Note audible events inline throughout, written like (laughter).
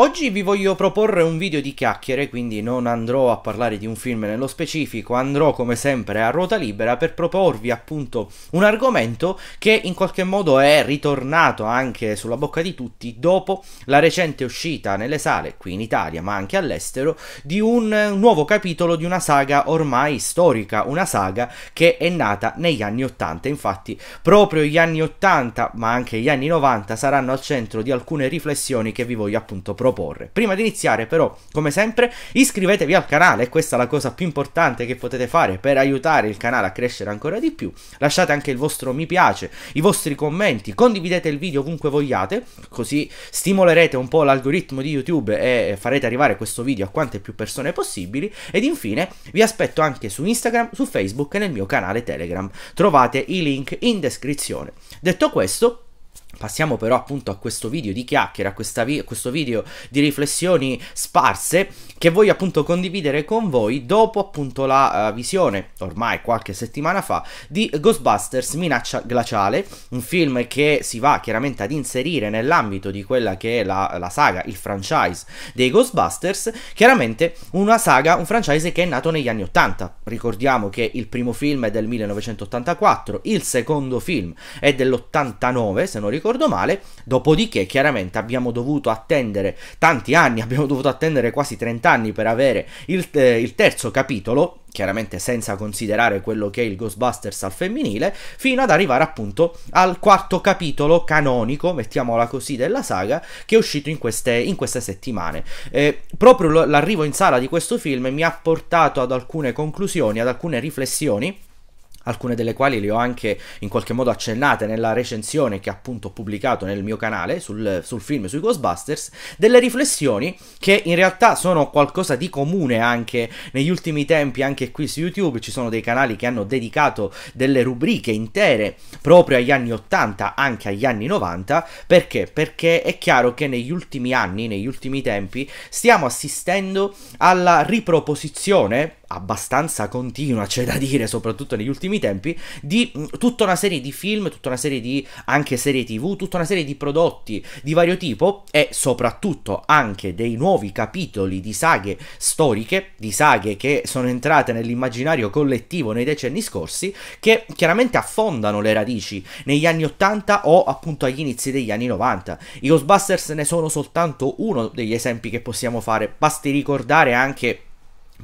Oggi vi voglio proporre un video di chiacchiere, quindi non andrò a parlare di un film nello specifico, andrò come sempre a ruota libera per proporvi appunto un argomento che in qualche modo è ritornato anche sulla bocca di tutti dopo la recente uscita nelle sale qui in Italia ma anche all'estero di un nuovo capitolo di una saga ormai storica, una saga che è nata negli anni 80, infatti proprio gli anni 80 ma anche gli anni 90 saranno al centro di alcune riflessioni che vi voglio appunto proporre proporre. Prima di iniziare però, come sempre, iscrivetevi al canale, questa è la cosa più importante che potete fare per aiutare il canale a crescere ancora di più. Lasciate anche il vostro mi piace, i vostri commenti, condividete il video ovunque vogliate, così stimolerete un po' l'algoritmo di YouTube e farete arrivare questo video a quante più persone possibili. Ed infine vi aspetto anche su Instagram, su Facebook e nel mio canale Telegram. Trovate i link in descrizione. Detto questo, Passiamo però appunto a questo video di chiacchiera, a, vi a, questo video di riflessioni sparse che voglio appunto condividere con voi dopo appunto la uh, visione, ormai qualche settimana fa, di Ghostbusters Minaccia Glaciale, un film che si va chiaramente ad inserire nell'ambito di quella che è la, la, saga, il franchise dei Ghostbusters, chiaramente una saga, un franchise che è nato negli anni 80. Ricordiamo che il primo film è del 1984, il secondo film è dell'89 se non ricordo ricordo male, dopodiché chiaramente abbiamo dovuto attendere tanti anni, (laughs) abbiamo dovuto attendere quasi 30 anni per avere il, eh, il terzo capitolo, chiaramente senza considerare quello che è il Ghostbusters al femminile, fino ad arrivare appunto al quarto capitolo canonico, mettiamola così, della saga, che è uscito in queste, in queste settimane. Eh, proprio l'arrivo in sala di questo film mi ha portato ad alcune conclusioni, ad alcune riflessioni alcune delle quali le ho anche in qualche modo accennate nella recensione che appunto ho pubblicato nel mio canale sul, sul film sui Ghostbusters, delle riflessioni che in realtà sono qualcosa di comune anche negli ultimi tempi, anche qui su YouTube ci sono dei canali che hanno dedicato delle rubriche intere proprio agli anni 80, anche agli anni 90, perché? Perché è chiaro che negli ultimi anni, negli ultimi tempi, stiamo assistendo alla riproposizione abbastanza continua, c'è da dire, soprattutto negli ultimi tempi, di mm, tutta una serie di film, tutta una serie di anche serie TV, tutta una serie di prodotti di vario tipo e soprattutto anche dei nuovi capitoli di saghe storiche, di saghe che sono entrate nell'immaginario collettivo nei decenni scorsi, che chiaramente affondano le radici negli anni 80 o appunto agli inizi degli anni 90. I Ghostbusters ne sono soltanto uno degli esempi che possiamo fare, basti ricordare anche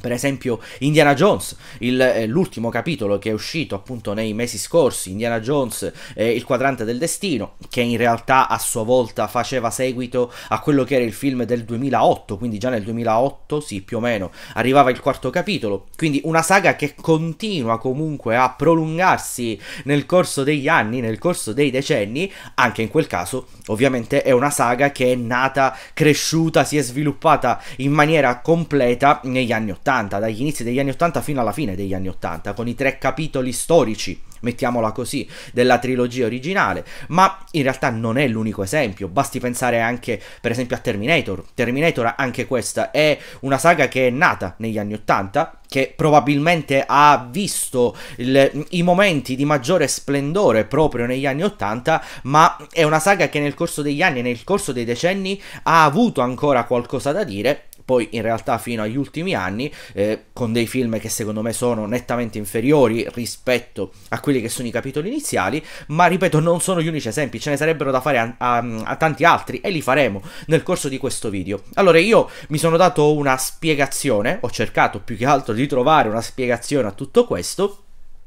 per esempio Indiana Jones, il, eh, l'ultimo capitolo che è uscito appunto nei mesi scorsi, Indiana Jones, eh, il quadrante del destino, che in realtà a sua volta faceva seguito a quello che era il film del 2008, quindi già nel 2008, sì più o meno, arrivava il quarto capitolo, quindi una saga che continua comunque a prolungarsi nel corso degli anni, nel corso dei decenni, anche in quel caso ovviamente è una saga che è nata, cresciuta, si è sviluppata in maniera completa negli anni 80. 80, dagli inizi degli anni 80 fino alla fine degli anni 80, con i tre capitoli storici, mettiamola così, della trilogia originale, ma in realtà non è l'unico esempio, basti pensare anche per esempio a Terminator, Terminator anche questa è una saga che è nata negli anni 80, che probabilmente ha visto il, i momenti di maggiore splendore proprio negli anni 80, ma è una saga che nel corso degli anni e nel corso dei decenni ha avuto ancora qualcosa da dire poi in realtà fino agli ultimi anni, eh, con dei film che secondo me sono nettamente inferiori rispetto a quelli che sono i capitoli iniziali, ma ripeto non sono gli unici esempi, ce ne sarebbero da fare a, a, a tanti altri e li faremo nel corso di questo video. Allora io mi sono dato una spiegazione, ho cercato più che altro di trovare una spiegazione a tutto questo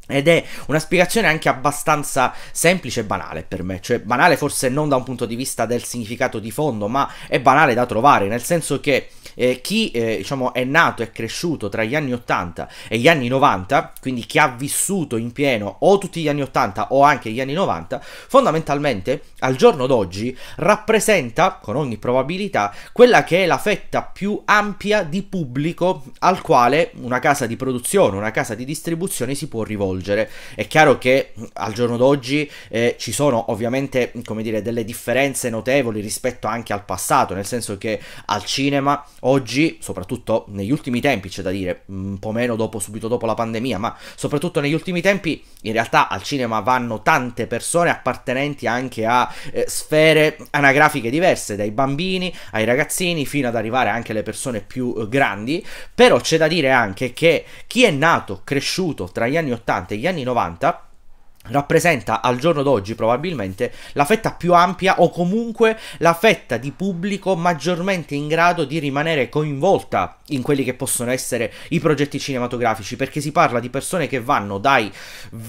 ed è una spiegazione anche abbastanza semplice e banale per me, cioè banale forse non da un punto di vista del significato di fondo, ma è banale da trovare, nel senso che eh, chi eh, diciamo, è nato e cresciuto tra gli anni 80 e gli anni 90, quindi chi ha vissuto in pieno o tutti gli anni 80 o anche gli anni 90, fondamentalmente al giorno d'oggi rappresenta con ogni probabilità quella che è la fetta più ampia di pubblico al quale una casa di produzione, una casa di distribuzione si può rivolgere svolgere. È chiaro che al giorno d'oggi eh, ci sono ovviamente come dire, delle differenze notevoli rispetto anche al passato, nel senso che al cinema oggi, soprattutto negli ultimi tempi, c'è da dire, un po' meno dopo, subito dopo la pandemia, ma soprattutto negli ultimi tempi in realtà al cinema vanno tante persone appartenenti anche a eh, sfere anagrafiche diverse, dai bambini ai ragazzini fino ad arrivare anche alle persone più eh, grandi, però c'è da dire anche che chi è nato, cresciuto tra gli anni 80 durante gli anni 90 rappresenta al giorno d'oggi probabilmente la fetta più ampia o comunque la fetta di pubblico maggiormente in grado di rimanere coinvolta in quelli che possono essere i progetti cinematografici perché si parla di persone che vanno dai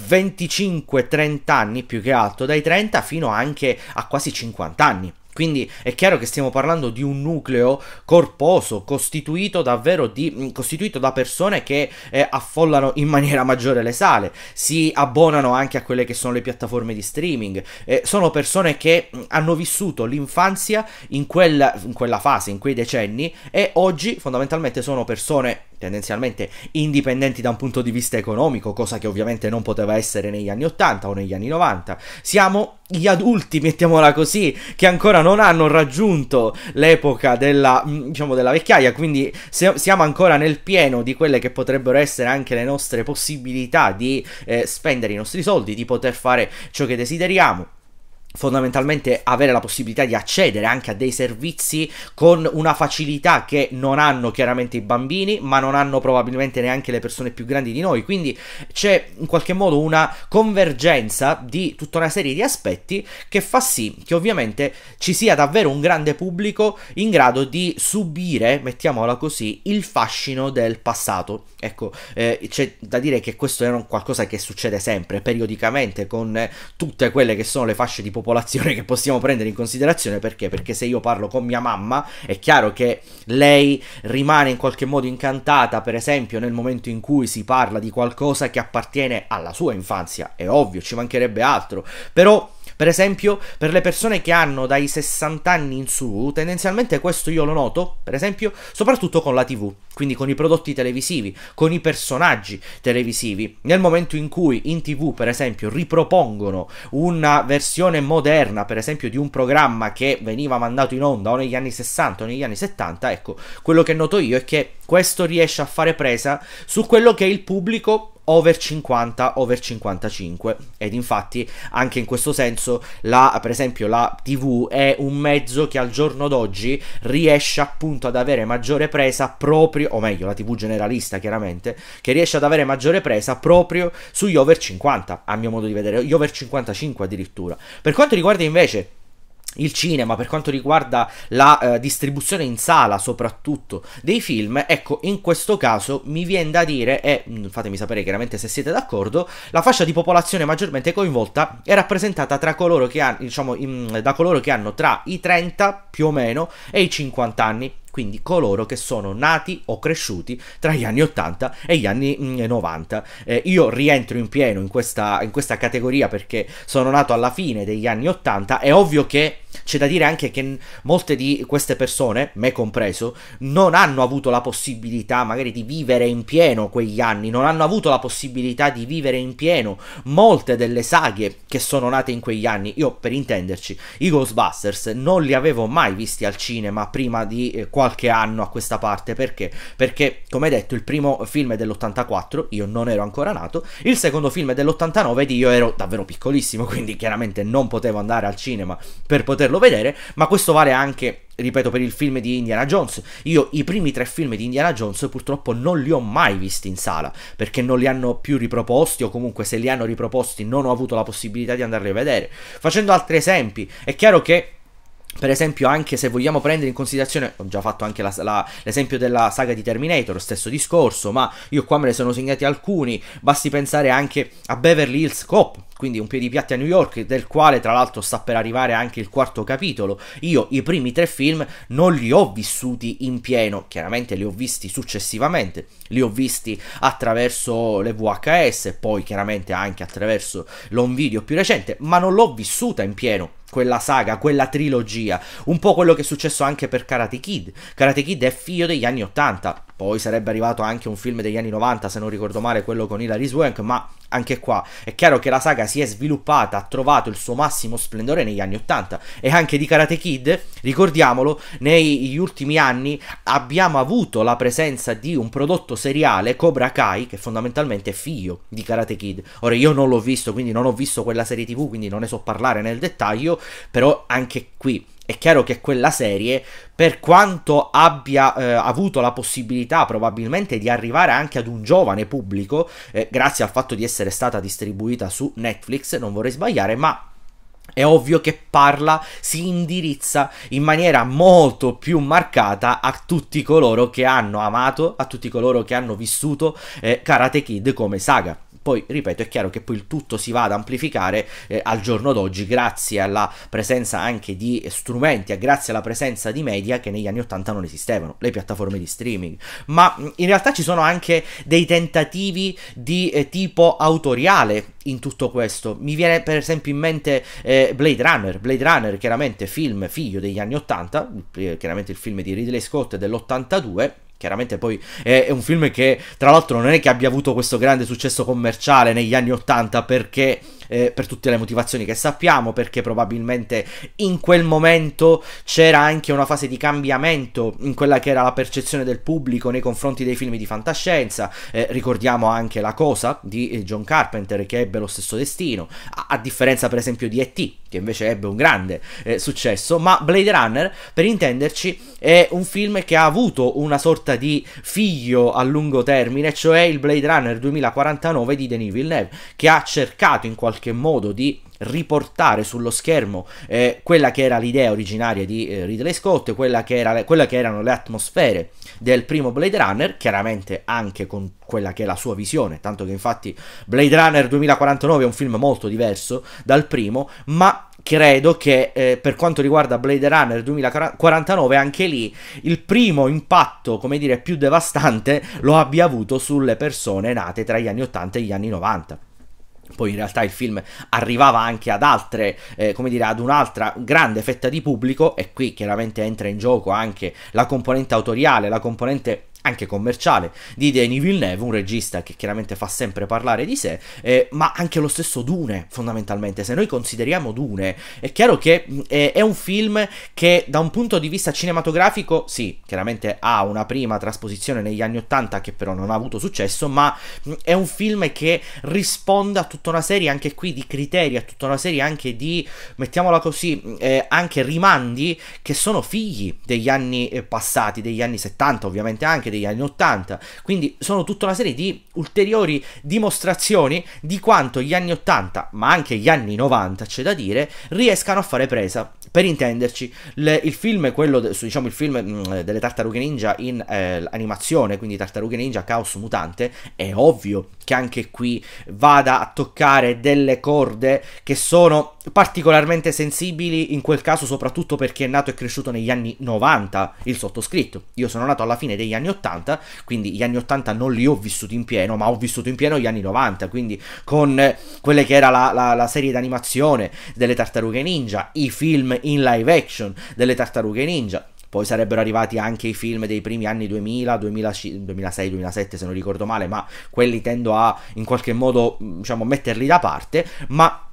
25-30 anni più che altro dai 30 fino anche a quasi 50 anni quindi è chiaro che stiamo parlando di un nucleo corposo costituito davvero di, mm, costituito da persone che eh, affollano in maniera maggiore le sale, si abbonano anche a quelle che sono le piattaforme di streaming, eh, sono persone che mm, hanno vissuto l'infanzia in, quel, in quella fase, in quei decenni e oggi fondamentalmente sono persone tendenzialmente indipendenti da un punto di vista economico, cosa che ovviamente non poteva essere negli anni 80 o negli anni 90. Siamo gli adulti, mettiamola così, che ancora non hanno raggiunto l'epoca della, mm, diciamo, della vecchiaia, quindi siamo ancora nel pieno di quelle che potrebbero essere anche le nostre possibilità di eh, spendere i nostri soldi, di poter fare ciò che desideriamo fondamentalmente avere la possibilità di accedere anche a dei servizi con una facilità che non hanno chiaramente i bambini, ma non hanno probabilmente neanche le persone più grandi di noi. Quindi c'è in qualche modo una convergenza di tutta una serie di aspetti che fa sì che ovviamente ci sia davvero un grande pubblico in grado di subire, mettiamola così, il fascino del passato. Ecco, eh, c'è da dire che questo è qualcosa che succede sempre, periodicamente, con tutte quelle che sono le fasce di popolazione popolazione che possiamo prendere in considerazione perché? Perché se io parlo con mia mamma è chiaro che lei rimane in qualche modo incantata, per esempio nel momento in cui si parla di qualcosa che appartiene alla sua infanzia, è ovvio, ci mancherebbe altro, però per esempio, per le persone che hanno dai 60 anni in su, tendenzialmente questo io lo noto, per esempio, soprattutto con la TV, quindi con i prodotti televisivi, con i personaggi televisivi. Nel momento in cui in TV, per esempio, ripropongono una versione moderna, per esempio, di un programma che veniva mandato in onda o negli anni 60 o negli anni 70, ecco, quello che noto io è che questo riesce a fare presa su quello che il pubblico over 50, over 55 ed infatti anche in questo senso la, per esempio la TV è un mezzo che al giorno d'oggi riesce appunto ad avere maggiore presa proprio, o meglio la TV generalista chiaramente, che riesce ad avere maggiore presa proprio sugli over 50 a mio modo di vedere, gli over 55 addirittura. Per quanto riguarda invece il cinema per quanto riguarda la eh, distribuzione in sala soprattutto dei film ecco in questo caso mi viene da dire e mm, fatemi sapere chiaramente se siete d'accordo la fascia di popolazione maggiormente coinvolta è rappresentata tra coloro che hanno diciamo in, da coloro che hanno tra i 30 più o meno e i 50 anni quindi coloro che sono nati o cresciuti tra gli anni 80 e gli anni 90. Mm, eh, io rientro in pieno in questa, in questa categoria perché sono nato alla fine degli anni 80, è ovvio che c'è da dire anche che molte di queste persone, me compreso, non hanno avuto la possibilità magari di vivere in pieno quegli anni, non hanno avuto la possibilità di vivere in pieno molte delle saghe che sono nate in quegli anni. Io, per intenderci, i Ghostbusters non li avevo mai visti al cinema prima di eh, qualche anno a questa parte, perché? Perché, come detto, il primo film è dell'84, io non ero ancora nato, il secondo film è dell'89 ed io ero davvero piccolissimo, (laughs) quindi chiaramente non potevo andare al cinema per poter poterlo vedere, ma questo vale anche, ripeto, per il film di Indiana Jones. Io i primi tre film di Indiana Jones purtroppo non li ho mai visti in sala, perché non li hanno più riproposti o comunque se li hanno riproposti non ho avuto la possibilità di andarli a vedere. Facendo altri esempi, è chiaro che per esempio, anche se vogliamo prendere in considerazione, ho già fatto anche la, la, l'esempio della saga di Terminator, stesso discorso, ma io qua me ne sono segnati alcuni. Basti pensare anche a Beverly Hills Cop, quindi un piedipiatti a New York, del quale tra l'altro sta per arrivare anche il quarto capitolo. Io i primi tre film non li ho vissuti in pieno, chiaramente li ho visti successivamente, li ho visti attraverso le VHS, poi chiaramente anche attraverso l'on video più recente, ma non l'ho vissuta in pieno quella saga, quella trilogia, un po' quello che è successo anche per Karate Kid. Karate Kid è figlio degli anni 80, poi sarebbe arrivato anche un film degli anni 90, se non ricordo male, quello con Hilary Swank, ma anche qua è chiaro che la saga si è sviluppata, ha trovato il suo massimo splendore negli anni 80 e anche di Karate Kid, ricordiamolo, negli ultimi anni abbiamo avuto la presenza di un prodotto seriale, Cobra Kai, che fondamentalmente è figlio di Karate Kid. Ora io non l'ho visto, quindi non ho visto quella serie TV, quindi non ne so parlare nel dettaglio, però anche qui è chiaro che quella serie, per quanto abbia eh, avuto la possibilità probabilmente di arrivare anche ad un giovane pubblico, eh, grazie al fatto di essere stata distribuita su Netflix, non vorrei sbagliare, ma è ovvio che parla, si indirizza in maniera molto più marcata a tutti coloro che hanno amato, a tutti coloro che hanno vissuto eh, Karate Kid come saga. Poi, ripeto, è chiaro che poi il tutto si va ad amplificare eh, al giorno d'oggi grazie alla presenza anche di strumenti, grazie alla presenza di media che negli anni 80 non esistevano, le piattaforme di streaming. Ma mm, in realtà ci sono anche dei tentativi di eh, tipo autoriale in tutto questo. Mi viene per esempio in mente eh, Blade Runner, Blade Runner chiaramente film figlio degli anni 80, eh, chiaramente il film di Ridley Scott dell'82 Chiaramente poi è, è un film che tra l'altro non è che abbia avuto questo grande successo commerciale negli anni 80 perché eh, per tutte le motivazioni che sappiamo, perché probabilmente in quel momento c'era anche una fase di cambiamento in quella che era la percezione del pubblico nei confronti dei film di fantascienza. Eh, ricordiamo anche La Cosa di eh, John Carpenter che ebbe lo stesso destino, a, a differenza per esempio di E.T., che invece ebbe un grande eh, successo, ma Blade Runner, per intenderci, è un film che ha avuto una sorta di figlio a lungo termine, cioè il Blade Runner 2049 di Denis Villeneuve, che ha cercato in qualche qualche modo di riportare sullo schermo eh, quella che era l'idea originaria di eh, Ridley Scott, quella che, era, quella che, erano le atmosfere del primo Blade Runner, chiaramente anche con quella che è la sua visione, tanto che infatti Blade Runner 2049 è un film molto diverso dal primo, ma credo che eh, per quanto riguarda Blade Runner 2049 anche lì il primo impatto, come dire, più devastante lo abbia avuto sulle persone nate tra gli anni 80 e gli anni 90 poi in realtà il film arrivava anche ad altre, eh, come dire, ad un'altra grande fetta di pubblico e qui chiaramente entra in gioco anche la componente autoriale, la componente anche commerciale di Denis Villeneuve, un regista che chiaramente fa sempre parlare di sé, eh, ma anche lo stesso Dune, fondamentalmente. Se noi consideriamo Dune, è chiaro che eh, è un film che da un punto di vista cinematografico, sì, chiaramente ha una prima trasposizione negli anni Ottanta, che però non ha avuto successo, ma mm, è un film che risponde a tutta una serie anche qui di criteri, a tutta una serie anche di, mettiamola così, mm, eh, anche rimandi che sono figli degli anni eh, passati, degli anni 70 ovviamente anche, dei Fury anni 80. Quindi sono tutta una serie di ulteriori dimostrazioni di quanto gli anni 80, ma anche gli anni 90, c'è da dire, riescano a fare presa. Per intenderci, le, il film, quello de, diciamo il film mh, mm, delle tartarughe ninja in eh, animazione, quindi tartarughe ninja caos mutante, è ovvio che anche qui vada a toccare delle corde che sono particolarmente sensibili, in quel caso soprattutto perché è nato e cresciuto negli anni 90, il sottoscritto. Io sono nato alla fine degli anni 80 80, quindi gli anni 80 non li ho vissuti in pieno, ma ho vissuto in pieno gli anni 90, quindi con quelle che era la, la, la serie d'animazione delle tartarughe ninja, i film in live action delle tartarughe ninja, poi sarebbero arrivati anche i film dei primi anni 2000, 2006-2007 se non ricordo male, ma quelli tendo a in qualche modo diciamo metterli da parte, ma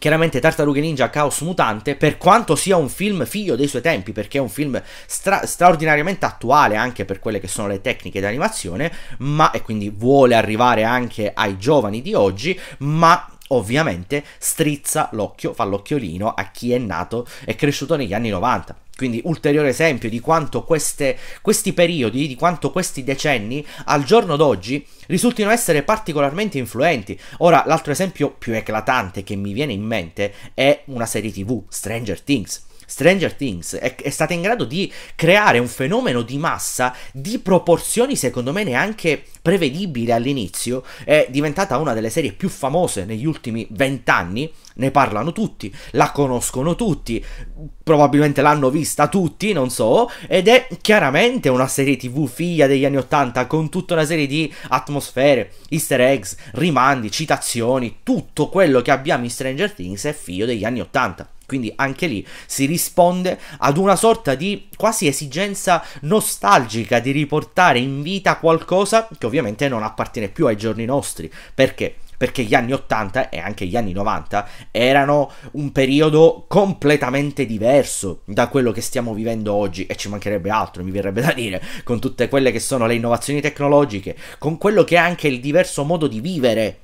Chiaramente Tartarughe Ninja Caos Mutante, per quanto sia un film figlio dei suoi tempi, perché è un film stra- straordinariamente attuale anche per quelle che sono le tecniche di animazione, ma e quindi vuole arrivare anche ai giovani di oggi, ma ovviamente strizza l'occhio, fa l'occhiolino a chi è nato e cresciuto negli anni 90. Quindi ulteriore esempio di quanto queste, questi periodi, di quanto questi decenni al giorno d'oggi risultino essere particolarmente influenti. Ora, l'altro esempio più eclatante che mi viene in mente è una serie tv, Stranger Things Stranger Things è, è stata in grado di creare un fenomeno di massa di proporzioni secondo me neanche prevedibili all'inizio, è diventata una delle serie più famose negli ultimi vent'anni ne parlano tutti, la conoscono tutti, probabilmente l'hanno vista tutti, non so, ed è chiaramente una serie tv figlia degli anni 80 con tutta una serie di atmosfere, easter eggs, rimandi, citazioni, tutto quello che abbiamo in Stranger Things è figlio degli anni 80. Quindi anche lì si risponde ad una sorta di quasi esigenza nostalgica di riportare in vita qualcosa che ovviamente non appartiene più ai giorni nostri, perché perché gli anni 80 e anche gli anni 90 erano un periodo completamente diverso da quello che stiamo vivendo oggi e ci mancherebbe altro, mi verrebbe da dire, con tutte quelle che sono le innovazioni tecnologiche, con quello che è anche il diverso modo di vivere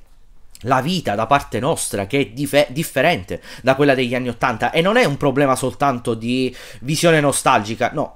la vita da parte nostra che è dif- differente da quella degli anni 80 e non è un problema soltanto di visione nostalgica, no,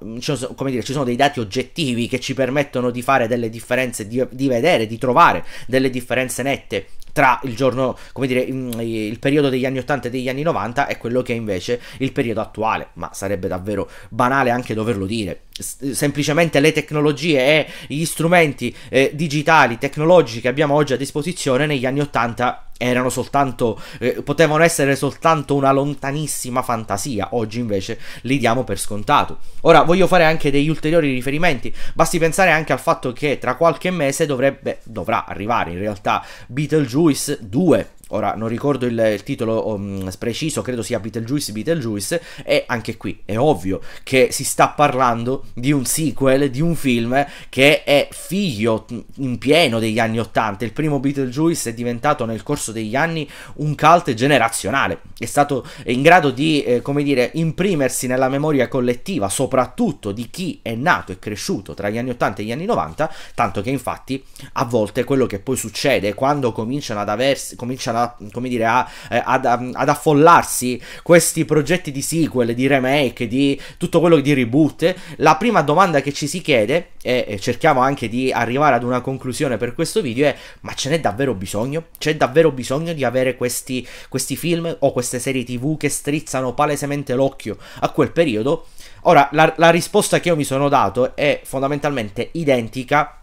come dire, ci sono dei dati oggettivi che ci permettono di fare delle differenze, di, di vedere, di trovare delle differenze nette tra il giorno, come dire, mm, il periodo degli anni 80 e degli anni 90 e quello che è invece il periodo attuale, ma sarebbe davvero banale anche doverlo dire semplicemente le tecnologie e gli strumenti eh, digitali, tecnologici che abbiamo oggi a disposizione negli anni 80 erano soltanto eh, potevano essere soltanto una lontanissima fantasia oggi invece li diamo per scontato ora voglio fare anche degli ulteriori riferimenti basti pensare anche al fatto che tra qualche mese dovrebbe dovrà arrivare in realtà Beetlejuice 2 Ora non ricordo il, il titolo um, preciso, credo sia Beetlejuice Beetlejuice e anche qui è ovvio che si sta parlando di un sequel, di un film che è figlio mm, in pieno degli anni Ottanta, Il primo Beetlejuice è diventato nel corso degli anni un cult generazionale. È stato in grado di, eh, come dire, imprimersi nella memoria collettiva, soprattutto di chi è nato e cresciuto tra gli anni Ottanta e gli anni Novanta, tanto che infatti a volte quello che poi succede quando cominciano ad aversi cominciano a a, come dire, a, eh, ad, ad, affollarsi questi progetti di sequel, di remake, di tutto quello di reboot, la prima domanda che ci si chiede, e cerchiamo anche di arrivare ad una conclusione per questo video, è ma ce n'è davvero bisogno? C'è davvero bisogno di avere questi, questi film o queste serie tv che strizzano palesemente l'occhio a quel periodo? Ora, la, la risposta che io mi sono dato è fondamentalmente identica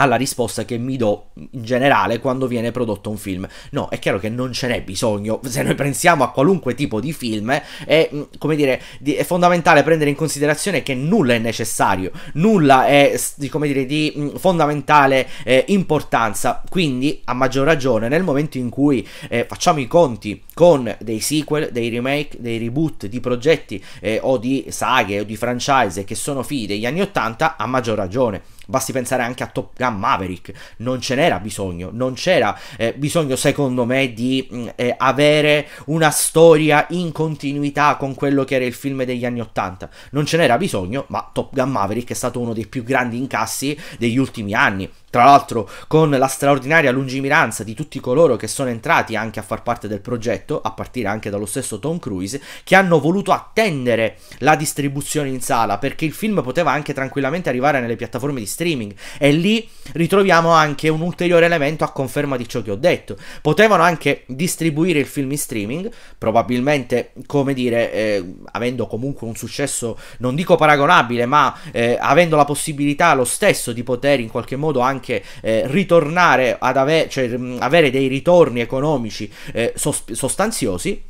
alla risposta che mi do in generale quando viene prodotto un film. No, è chiaro che non ce n'è bisogno, se noi pensiamo a qualunque tipo di film, è, mm, come dire, è fondamentale prendere in considerazione che nulla è necessario, nulla è, come dire, di mm, fondamentale eh, importanza, quindi a maggior ragione nel momento in cui eh, facciamo i conti con dei sequel, dei remake, dei reboot, di progetti eh, o di saghe o di franchise che sono figli degli anni 80, a maggior ragione. Basti pensare anche a Top Gun Maverick, non ce n'era bisogno, non c'era eh, bisogno secondo me di mm, eh, avere una storia in continuità con quello che era il film degli anni Ottanta. non ce n'era bisogno, ma Top Gun Maverick è stato uno dei più grandi incassi degli ultimi anni. Tra l'altro, con la straordinaria lungimiranza di tutti coloro che sono entrati anche a far parte del progetto, a partire anche dallo stesso Tom Cruise, che hanno voluto attendere la distribuzione in sala, perché il film poteva anche tranquillamente arrivare nelle piattaforme di streaming. E lì ritroviamo anche un ulteriore elemento a conferma di ciò che ho detto. Potevano anche distribuire il film in streaming, probabilmente, come dire, eh, avendo comunque un successo, non dico paragonabile, ma eh, avendo la possibilità lo stesso di poter in qualche modo anche anche eh, ritornare ad ave- cioè, avere dei ritorni economici eh, sost- sostanziosi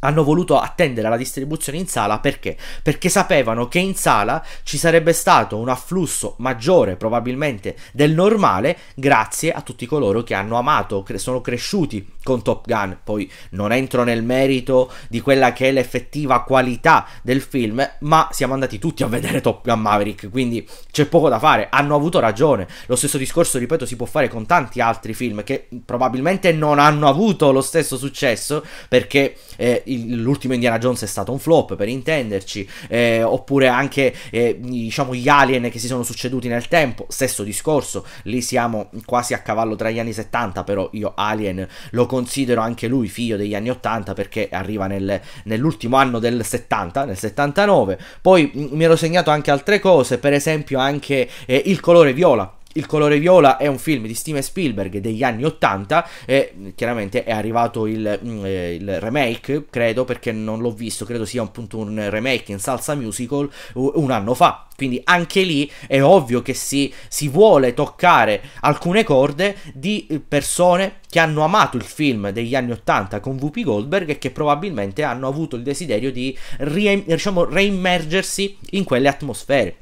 hanno voluto attendere alla distribuzione in sala perché? Perché sapevano che in sala ci sarebbe stato un afflusso maggiore probabilmente del normale grazie a tutti coloro che hanno amato, cre- sono cresciuti con Top Gun. Poi non entro nel merito di quella che è l'effettiva qualità del film, ma siamo andati tutti a vedere Top Gun Maverick, quindi c'è poco da fare, hanno avuto ragione. Lo stesso discorso, ripeto, si può fare con tanti altri film che probabilmente non hanno avuto lo stesso successo perché eh, il, l'ultimo Indiana Jones è stato un flop per intenderci, eh, oppure anche eh, diciamo gli alien che si sono succeduti nel tempo, stesso discorso, lì siamo quasi a cavallo tra gli anni 70, però io Alien lo considero anche lui figlio degli anni 80 perché arriva nel, nell'ultimo anno del 70, nel 79, poi mm, mi ero segnato anche altre cose, per esempio anche eh, il colore viola il colore viola è un film di Steven Spielberg degli anni 80 e mm, chiaramente è arrivato il, mm, eh, il remake, credo, perché non l'ho visto, credo sia appunto un, un remake in salsa musical un anno fa. Quindi anche lì è ovvio che si, si vuole toccare alcune corde di eh, persone che hanno amato il film degli anni 80 con VP Goldberg e che probabilmente hanno avuto il desiderio di rie, diciamo, reimmergersi in quelle atmosfere.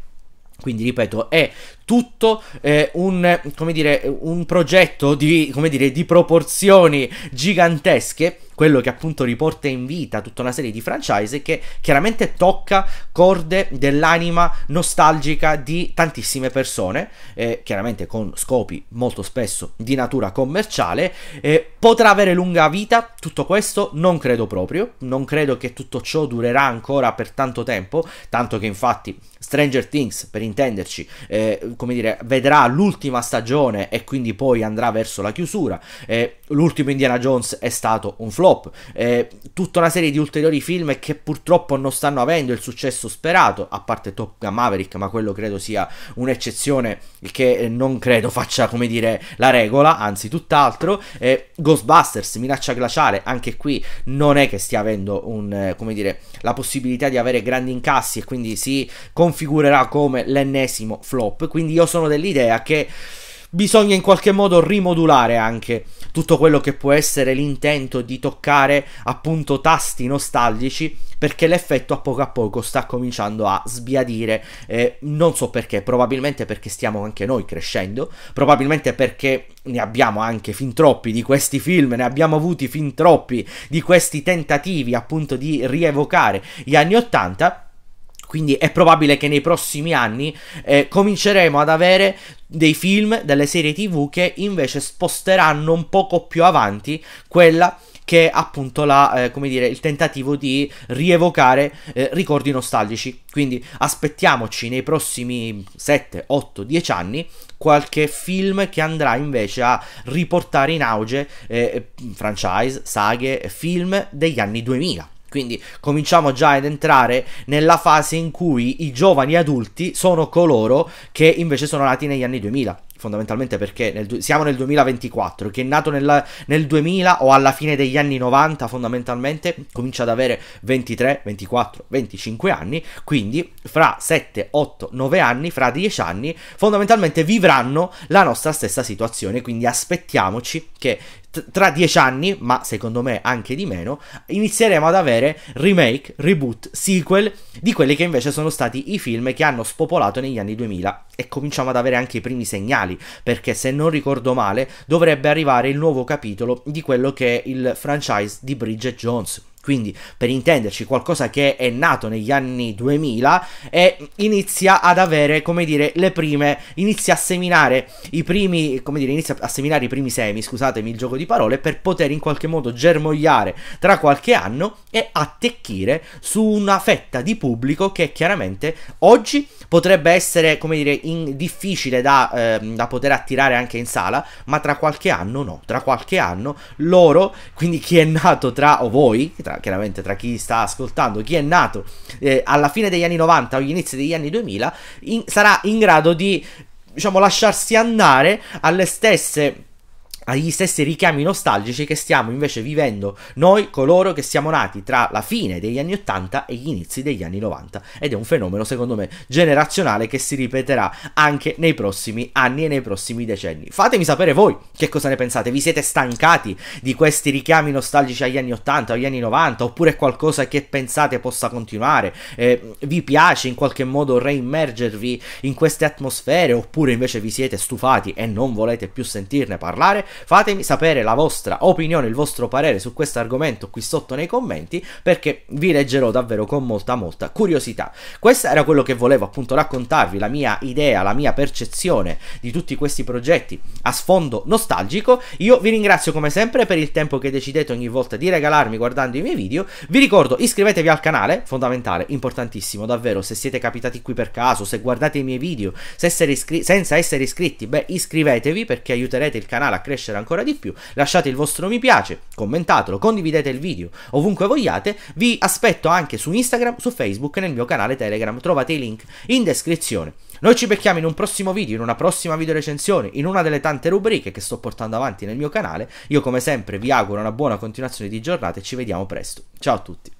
Quindi ripeto, è tutto eh, un, dire, un, progetto di, dire, di proporzioni gigantesche quello che appunto riporta in vita tutta una serie di franchise che chiaramente tocca corde dell'anima nostalgica di tantissime persone, eh, chiaramente con scopi molto spesso di natura commerciale. Eh, potrà avere lunga vita tutto questo? Non credo proprio, non credo che tutto ciò durerà ancora per tanto tempo, tanto che infatti Stranger Things, per intenderci, eh, come dire, vedrà l'ultima stagione e quindi poi andrà verso la chiusura. Eh, l'ultimo Indiana Jones è stato un flop. Eh, tutta una serie di ulteriori film che purtroppo non stanno avendo il successo sperato, a parte Top Gun Maverick, ma quello credo sia un'eccezione che eh, non credo faccia, come dire, la regola, anzi tutt'altro. Eh, Ghostbusters, Minaccia Glaciale, anche qui non è che stia avendo un, eh, come dire, la possibilità di avere grandi incassi e quindi si configurerà come l'ennesimo flop. Quindi quindi io sono dell'idea che bisogna in qualche modo rimodulare anche tutto quello che può essere l'intento di toccare appunto tasti nostalgici perché l'effetto a poco a poco sta cominciando a sbiadire eh, non so perché probabilmente perché stiamo anche noi crescendo probabilmente perché ne abbiamo anche fin troppi di questi film ne abbiamo avuti fin troppi di questi tentativi appunto di rievocare gli anni 80 quindi è probabile che nei prossimi anni eh, cominceremo ad avere dei film, delle serie tv che invece sposteranno un poco più avanti quella che è appunto la, eh, come dire, il tentativo di rievocare eh, ricordi nostalgici. Quindi aspettiamoci nei prossimi 7, 8, 10 anni qualche film che andrà invece a riportare in auge eh, franchise, saghe, film degli anni 2000. Quindi cominciamo già ad entrare nella fase in cui i giovani adulti sono coloro che invece sono nati negli anni 2000 fondamentalmente perché nel, siamo nel 2024, chi è nato nella, nel 2000 o alla fine degli anni 90 fondamentalmente comincia ad avere 23, 24, 25 anni, quindi fra 7, 8, 9 anni, fra 10 anni fondamentalmente vivranno la nostra stessa situazione, quindi aspettiamoci che tra 10 anni, ma secondo me anche di meno, inizieremo ad avere remake, reboot, sequel di quelli che invece sono stati i film che hanno spopolato negli anni 2000 e cominciamo ad avere anche i primi segnali, perché se non ricordo male dovrebbe arrivare il nuovo capitolo di quello che è il franchise di Bridget Jones. Quindi, per intenderci, qualcosa che è nato negli anni 2000 e inizia ad avere, come dire, le prime, inizia a seminare i primi, come dire, inizia a seminare i primi semi, scusatemi il gioco di parole, per poter in qualche modo germogliare tra qualche anno e attecchire su una fetta di pubblico che chiaramente oggi potrebbe essere, come dire, in, difficile da, eh, da, poter attirare anche in sala, ma tra qualche anno no, tra qualche anno loro, quindi chi è nato tra, o voi, tra, chiaramente tra chi sta ascoltando, chi è nato eh, alla fine degli anni 90 o agli inizi degli anni 2000, in, sarà in grado di, diciamo, lasciarsi andare alle stesse agli stessi richiami nostalgici che stiamo invece vivendo noi, coloro che siamo nati tra la fine degli anni 80 e gli inizi degli anni 90. Ed è un fenomeno, secondo me, generazionale che si ripeterà anche nei prossimi anni e nei prossimi decenni. Fatemi sapere voi che cosa ne pensate. Vi siete stancati di questi richiami nostalgici agli anni 80, agli anni 90, oppure è qualcosa che pensate possa continuare? Eh, vi piace in qualche modo reimmergervi in queste atmosfere, oppure invece vi siete stufati e non volete più sentirne parlare? Fatemi sapere la vostra opinione, il vostro parere su questo argomento qui sotto nei commenti perché vi leggerò davvero con molta molta curiosità. Questo era quello che volevo appunto raccontarvi, la mia idea, la mia percezione di tutti questi progetti a sfondo nostalgico. Io vi ringrazio come sempre per il tempo che decidete ogni volta di regalarmi guardando i miei video. Vi ricordo iscrivetevi al canale, fondamentale, importantissimo davvero, se siete capitati qui per caso, se guardate i miei video se essere iscri- senza essere iscritti, beh iscrivetevi perché aiuterete il canale a crescere crescere ancora di più. Lasciate il vostro mi piace, commentatelo, condividete il video ovunque vogliate. Vi aspetto anche su Instagram, su Facebook e nel mio canale Telegram. Trovate i link in descrizione. Noi ci becchiamo in un prossimo video, in una prossima video recensione, in una delle tante rubriche che sto portando avanti nel mio canale. Io come sempre vi auguro una buona continuazione di giornata e ci vediamo presto. Ciao a tutti.